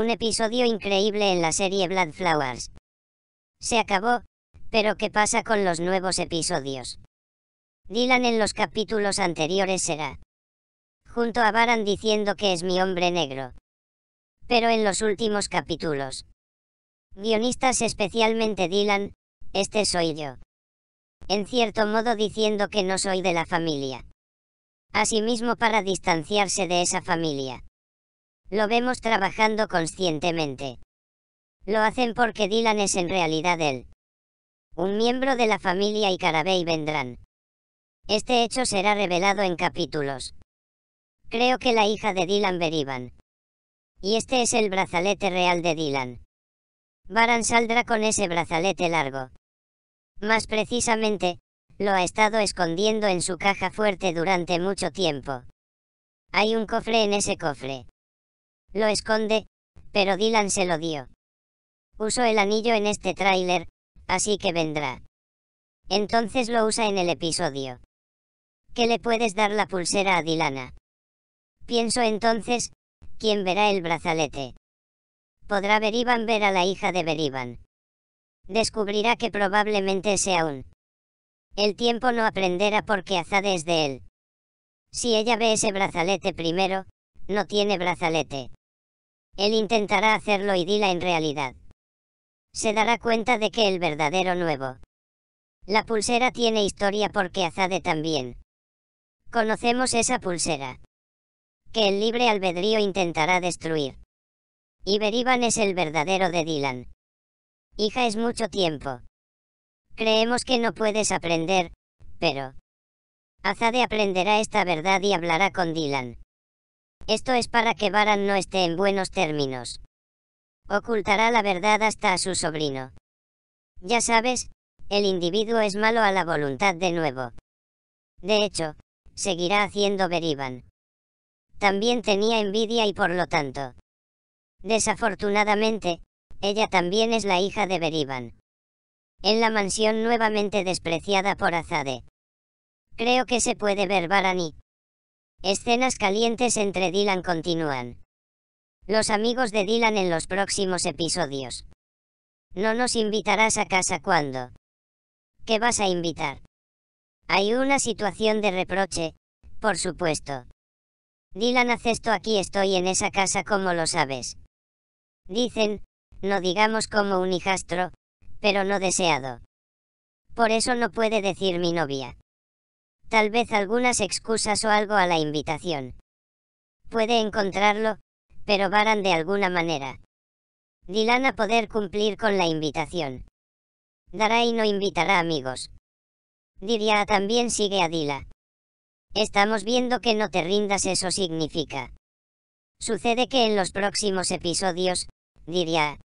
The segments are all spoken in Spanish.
Un episodio increíble en la serie Blood Flowers. Se acabó, pero ¿qué pasa con los nuevos episodios? Dylan en los capítulos anteriores será. Junto a Baran diciendo que es mi hombre negro. Pero en los últimos capítulos. Guionistas especialmente Dylan, este soy yo. En cierto modo diciendo que no soy de la familia. Asimismo para distanciarse de esa familia. Lo vemos trabajando conscientemente. Lo hacen porque Dylan es en realidad él. Un miembro de la familia y Carabey vendrán. Este hecho será revelado en capítulos. Creo que la hija de Dylan Berivan. Y este es el brazalete real de Dylan. Baran saldrá con ese brazalete largo. Más precisamente, lo ha estado escondiendo en su caja fuerte durante mucho tiempo. Hay un cofre en ese cofre lo esconde, pero Dylan se lo dio. Usó el anillo en este tráiler, así que vendrá. Entonces lo usa en el episodio. ¿Qué le puedes dar la pulsera a Dilana? Pienso entonces, ¿quién verá el brazalete? Podrá Berivan ver a la hija de Berivan. Descubrirá que probablemente sea un. El tiempo no aprenderá porque Azade es de él. Si ella ve ese brazalete primero, no tiene brazalete. Él intentará hacerlo y Dylan en realidad. Se dará cuenta de que el verdadero nuevo. La pulsera tiene historia porque Azade también. Conocemos esa pulsera. Que el libre albedrío intentará destruir. Y es el verdadero de Dylan. Hija es mucho tiempo. Creemos que no puedes aprender, pero... Azade aprenderá esta verdad y hablará con Dylan. Esto es para que Baran no esté en buenos términos. Ocultará la verdad hasta a su sobrino. Ya sabes, el individuo es malo a la voluntad de nuevo. De hecho, seguirá haciendo Berivan. También tenía envidia y por lo tanto. Desafortunadamente, ella también es la hija de Berivan. En la mansión nuevamente despreciada por Azade. Creo que se puede ver Barani, Escenas calientes entre Dylan continúan. Los amigos de Dylan en los próximos episodios. No nos invitarás a casa cuando. ¿Qué vas a invitar? Hay una situación de reproche, por supuesto. Dylan hace esto aquí estoy en esa casa como lo sabes. Dicen, no digamos como un hijastro, pero no deseado. Por eso no puede decir mi novia tal vez algunas excusas o algo a la invitación. Puede encontrarlo, pero varan de alguna manera. Dylan a poder cumplir con la invitación. Dará y no invitará amigos. Diría también sigue a Dila. Estamos viendo que no te rindas, eso significa. Sucede que en los próximos episodios, diría.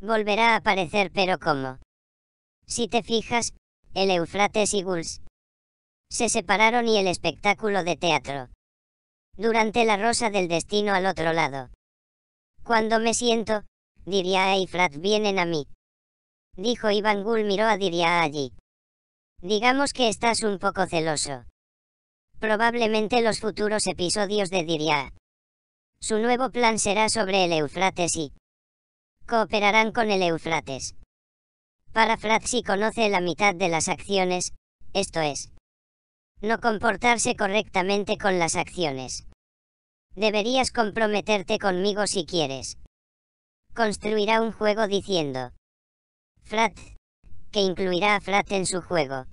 Volverá a aparecer, pero ¿cómo? Si te fijas, el Eufrates y Guls, se separaron y el espectáculo de teatro. Durante la rosa del destino al otro lado. Cuando me siento, diría y Frat vienen a mí. Dijo Iván Gul miró a Diria allí. Digamos que estás un poco celoso. Probablemente los futuros episodios de Diria. Su nuevo plan será sobre el Eufrates y cooperarán con el Eufrates. Para Frat si conoce la mitad de las acciones, esto es, no comportarse correctamente con las acciones. Deberías comprometerte conmigo si quieres. Construirá un juego diciendo. Frat, que incluirá a Frat en su juego.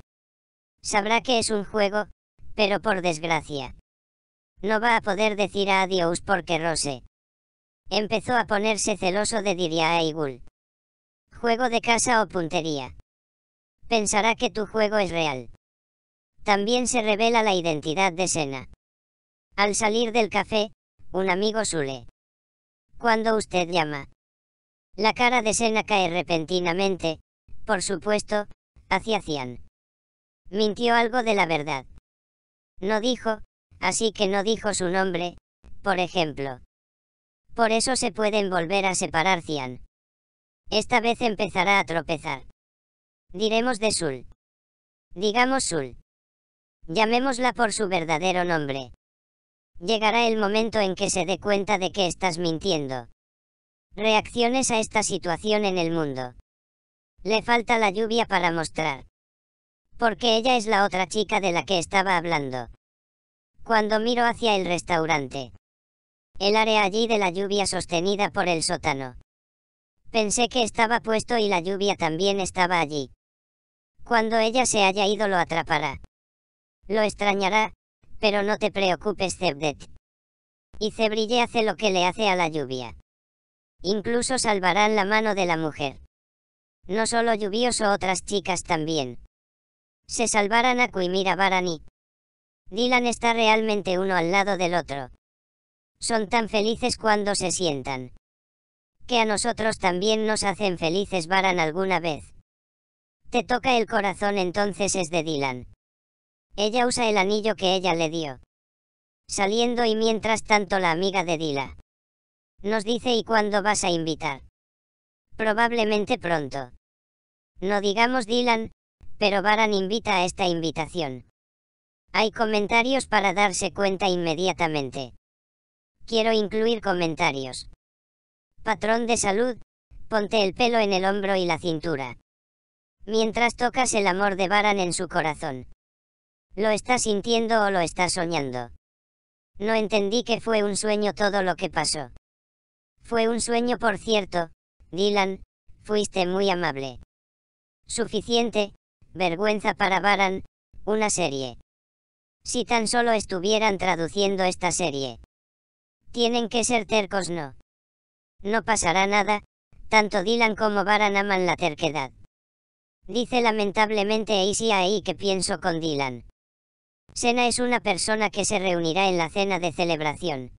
Sabrá que es un juego, pero por desgracia. No va a poder decir adiós porque Rose. Empezó a ponerse celoso de diría a e Igul. Juego de casa o puntería. Pensará que tu juego es real. También se revela la identidad de Sena. Al salir del café, un amigo Sule. Cuando usted llama. La cara de Sena cae repentinamente, por supuesto, hacia Cian. Mintió algo de la verdad. No dijo, así que no dijo su nombre, por ejemplo. Por eso se pueden volver a separar Cian. Esta vez empezará a tropezar. Diremos de Sul. Digamos Sul. Llamémosla por su verdadero nombre. Llegará el momento en que se dé cuenta de que estás mintiendo. Reacciones a esta situación en el mundo. Le falta la lluvia para mostrar. Porque ella es la otra chica de la que estaba hablando. Cuando miro hacia el restaurante. El área allí de la lluvia sostenida por el sótano. Pensé que estaba puesto y la lluvia también estaba allí. Cuando ella se haya ido lo atrapará. Lo extrañará, pero no te preocupes Zebdet. Y Cebrille hace lo que le hace a la lluvia. Incluso salvarán la mano de la mujer. No solo lluvioso otras chicas también. Se salvarán a Kuimira Barani. Dylan está realmente uno al lado del otro. Son tan felices cuando se sientan. Que a nosotros también nos hacen felices Baran alguna vez. Te toca el corazón entonces es de Dylan. Ella usa el anillo que ella le dio. Saliendo y mientras tanto la amiga de Dila. Nos dice ¿y cuándo vas a invitar? Probablemente pronto. No digamos Dylan, pero Baran invita a esta invitación. Hay comentarios para darse cuenta inmediatamente. Quiero incluir comentarios. Patrón de salud, ponte el pelo en el hombro y la cintura. Mientras tocas el amor de Baran en su corazón. ¿Lo estás sintiendo o lo está soñando? No entendí que fue un sueño todo lo que pasó. Fue un sueño, por cierto, Dylan, fuiste muy amable. Suficiente, vergüenza para Baran, una serie. Si tan solo estuvieran traduciendo esta serie. Tienen que ser tercos, no. No pasará nada, tanto Dylan como Baran aman la terquedad. Dice lamentablemente Easy ahí que pienso con Dylan. Sena es una persona que se reunirá en la cena de celebración.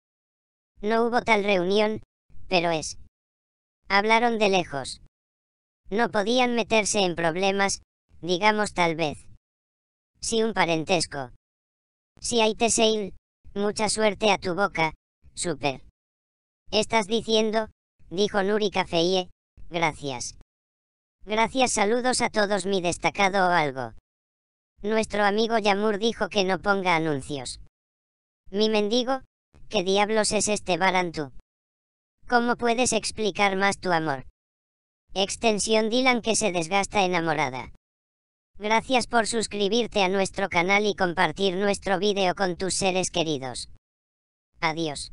No hubo tal reunión, pero es. Hablaron de lejos. No podían meterse en problemas, digamos tal vez. Si un parentesco. Si hay teseil, mucha suerte a tu boca, super. Estás diciendo, dijo Nuri Cafeie, gracias. Gracias saludos a todos mi destacado o algo. Nuestro amigo Yamur dijo que no ponga anuncios. Mi mendigo, ¿qué diablos es este Barantú? ¿Cómo puedes explicar más tu amor? Extensión Dylan que se desgasta enamorada. Gracias por suscribirte a nuestro canal y compartir nuestro vídeo con tus seres queridos. Adiós.